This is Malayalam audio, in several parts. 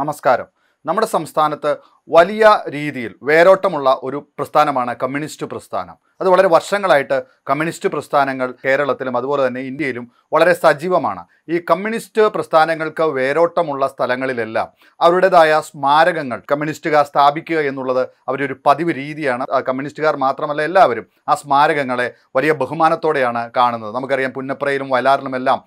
നമസ്കാരം നമ്മുടെ സംസ്ഥാനത്ത് വലിയ രീതിയിൽ വേരോട്ടമുള്ള ഒരു പ്രസ്ഥാനമാണ് കമ്മ്യൂണിസ്റ്റ് പ്രസ്ഥാനം അത് വളരെ വർഷങ്ങളായിട്ട് കമ്മ്യൂണിസ്റ്റ് പ്രസ്ഥാനങ്ങൾ കേരളത്തിലും അതുപോലെ തന്നെ ഇന്ത്യയിലും വളരെ സജീവമാണ് ഈ കമ്മ്യൂണിസ്റ്റ് പ്രസ്ഥാനങ്ങൾക്ക് വേരോട്ടമുള്ള സ്ഥലങ്ങളിലെല്ലാം അവരുടേതായ സ്മാരകങ്ങൾ കമ്മ്യൂണിസ്റ്റുകാർ സ്ഥാപിക്കുക എന്നുള്ളത് അവരൊരു പതിവ് രീതിയാണ് കമ്മ്യൂണിസ്റ്റുകാർ മാത്രമല്ല എല്ലാവരും ആ സ്മാരകങ്ങളെ വലിയ ബഹുമാനത്തോടെയാണ് കാണുന്നത് നമുക്കറിയാം പുന്നപ്രയിലും വയലാറിലുമെല്ലാം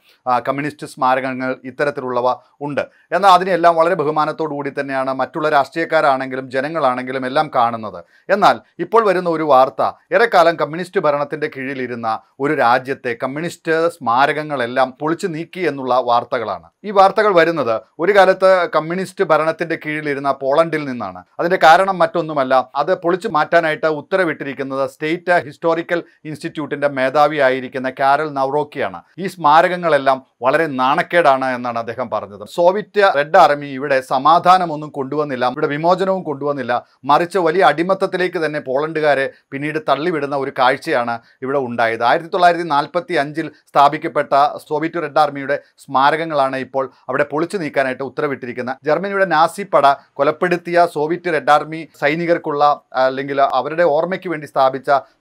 കമ്മ്യൂണിസ്റ്റ് സ്മാരകങ്ങൾ ഇത്തരത്തിലുള്ളവ ഉണ്ട് എന്നാൽ അതിനെല്ലാം വളരെ ബഹുമാനത്തോടു കൂടി തന്നെയാണ് മറ്റുള്ള രാഷ്ട്രീയക്കാരാണെങ്കിൽ ആണെങ്കിലും ജനങ്ങളാണെങ്കിലും എല്ലാം കാണുന്നത് എന്നാൽ ഇപ്പോൾ വരുന്ന ഒരു വാർത്ത ഏറെക്കാലം കമ്മ്യൂണിസ്റ്റ് ഭരണത്തിൻ്റെ കീഴിലിരുന്ന ഒരു രാജ്യത്തെ കമ്മ്യൂണിസ്റ്റ് സ്മാരകങ്ങളെല്ലാം പൊളിച്ചു നീക്കി എന്നുള്ള വാർത്തകളാണ് ഈ വാർത്തകൾ വരുന്നത് ഒരു കാലത്ത് കമ്മ്യൂണിസ്റ്റ് ഭരണത്തിൻ്റെ കീഴിലിരുന്ന പോളണ്ടിൽ നിന്നാണ് അതിൻ്റെ കാരണം മറ്റൊന്നുമല്ല അത് പൊളിച്ചു മാറ്റാനായിട്ട് ഉത്തരവിട്ടിരിക്കുന്നത് സ്റ്റേറ്റ് ഹിസ്റ്റോറിക്കൽ ഇൻസ്റ്റിറ്റ്യൂട്ടിൻ്റെ മേധാവിയായിരിക്കുന്ന കാരൽ നവറോക്കിയാണ് ഈ സ്മാരകങ്ങളെല്ലാം വളരെ നാണക്കേടാണ് എന്നാണ് അദ്ദേഹം പറഞ്ഞത് സോവിയറ്റ് റെഡ് ആർമി ഇവിടെ സമാധാനമൊന്നും കൊണ്ടുവന്നില്ല ഇവിടെ വിമോചനവും മാറ്റവും കൊണ്ടുവന്നില്ല മറിച്ച് വലിയ അടിമത്തത്തിലേക്ക് തന്നെ പോളണ്ടുകാരെ പിന്നീട് തള്ളിവിടുന്ന ഒരു കാഴ്ചയാണ് ഇവിടെ ഉണ്ടായത് ആയിരത്തി തൊള്ളായിരത്തി നാൽപ്പത്തി അഞ്ചിൽ സ്ഥാപിക്കപ്പെട്ട സോവിയറ്റ് റെഡ് ആർമിയുടെ സ്മാരകങ്ങളാണ് ഇപ്പോൾ അവിടെ പൊളിച്ചു നീക്കാനായിട്ട് ഉത്തരവിട്ടിരിക്കുന്നത് ജർമ്മനിയുടെ നാസി പട കൊലപ്പെടുത്തിയ സോവിയറ്റ് റെഡ് ആർമി സൈനികർക്കുള്ള അല്ലെങ്കിൽ അവരുടെ ഓർമ്മയ്ക്ക് വേണ്ടി സ്ഥാപിച്ച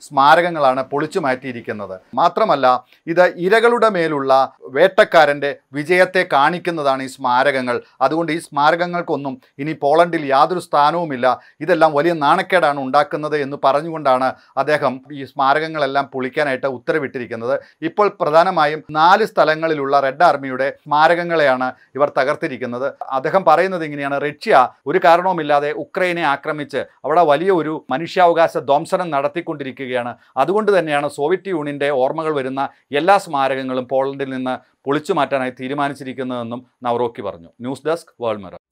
സ്മാരകങ്ങളാണ് പൊളിച്ചു മാറ്റിയിരിക്കുന്നത് മാത്രമല്ല ഇത് ഇരകളുടെ മേലുള്ള വേട്ടക്കാരൻ്റെ വിജയത്തെ കാണിക്കുന്നതാണ് ഈ സ്മാരകങ്ങൾ അതുകൊണ്ട് ഈ സ്മാരകങ്ങൾക്കൊന്നും ഇനി പോളണ്ടിൽ യാതൊരു സ്ഥാനം സ്ഥാനവുമില്ല ഇതെല്ലാം വലിയ നാണക്കേടാണ് ഉണ്ടാക്കുന്നത് എന്ന് പറഞ്ഞുകൊണ്ടാണ് അദ്ദേഹം ഈ സ്മാരകങ്ങളെല്ലാം പൊളിക്കാനായിട്ട് ഉത്തരവിട്ടിരിക്കുന്നത് ഇപ്പോൾ പ്രധാനമായും നാല് സ്ഥലങ്ങളിലുള്ള റെഡ് ആർമിയുടെ സ്മാരകങ്ങളെയാണ് ഇവർ തകർത്തിരിക്കുന്നത് അദ്ദേഹം പറയുന്നത് ഇങ്ങനെയാണ് റഷ്യ ഒരു കാരണവുമില്ലാതെ ഉക്രൈനെ ആക്രമിച്ച് അവിടെ വലിയ ഒരു മനുഷ്യാവകാശ ധ്വംസനം നടത്തിക്കൊണ്ടിരിക്കുകയാണ് അതുകൊണ്ട് തന്നെയാണ് സോവിയറ്റ് യൂണിയൻ്റെ ഓർമ്മകൾ വരുന്ന എല്ലാ സ്മാരകങ്ങളും പോളണ്ടിൽ നിന്ന് പൊളിച്ചു മാറ്റാനായി തീരുമാനിച്ചിരിക്കുന്നതെന്നും നവറോക്കി പറഞ്ഞു ന്യൂസ് ഡെസ്ക് വേൾഡ് മിറർ